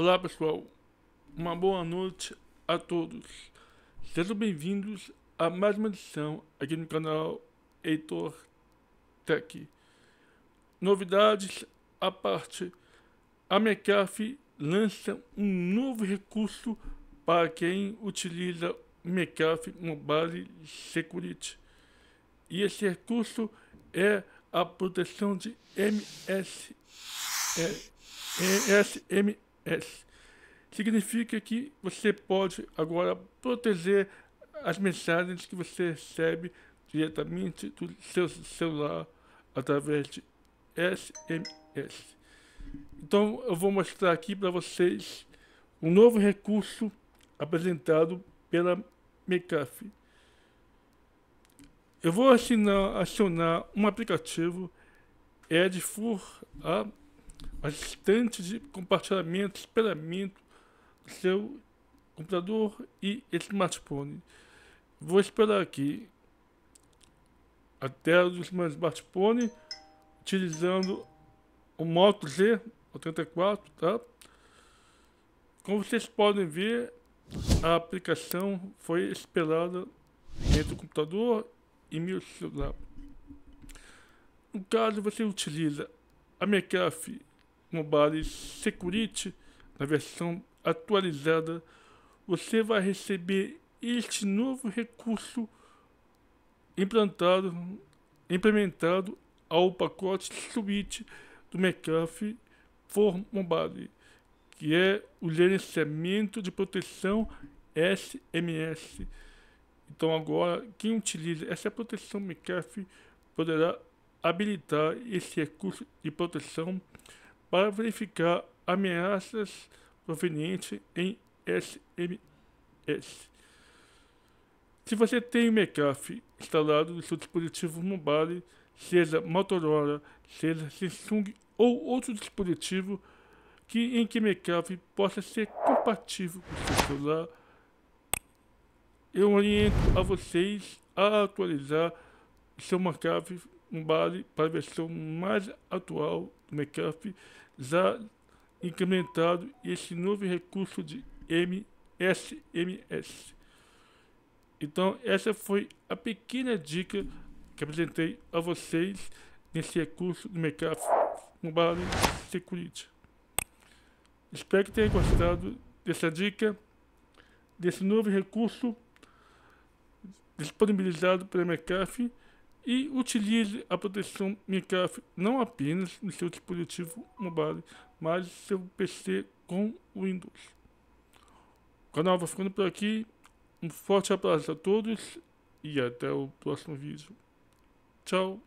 Olá pessoal, uma boa noite a todos. Sejam bem-vindos a mais uma edição aqui no canal Heitor Tech. Novidades à parte, a McAfee lança um novo recurso para quem utiliza McAfee Mobile Security. E esse recurso é a proteção de MS, é, SMS S. Significa que você pode agora proteger as mensagens que você recebe diretamente do seu celular através de SMS. Então eu vou mostrar aqui para vocês um novo recurso apresentado pela McAfee. Eu vou assinar, acionar um aplicativo Edfur A bastante de compartilhamento, esperamento do seu computador e smartphone. Vou esperar aqui a tela do meu smartphone utilizando o Moto Z84, tá? Como vocês podem ver, a aplicação foi esperada entre o computador e meu celular. No caso, você utiliza a McAfee. Mobile Security, na versão atualizada, você vai receber este novo recurso implantado, implementado ao pacote Suite do McAfee for Mobile, que é o gerenciamento de proteção SMS. Então agora quem utiliza essa proteção McAfee poderá habilitar esse recurso de proteção para verificar ameaças provenientes em SMS. Se você tem o McAfee instalado no seu dispositivo mobile, seja Motorola, seja Samsung ou outro dispositivo que, em que McAfee possa ser compatível com o seu celular, eu oriento a vocês a atualizar seu McAfee um baile para a versão mais atual do McAfee já incrementado esse novo recurso de MSMS. Então, essa foi a pequena dica que apresentei a vocês nesse recurso do McAfee Mobile Security. Espero que tenham gostado dessa dica, desse novo recurso disponibilizado pela McAfee e utilize a proteção McAfee não apenas no seu dispositivo mobile, mas no seu PC com Windows. O canal vai ficando por aqui. Um forte abraço a todos e até o próximo vídeo. Tchau!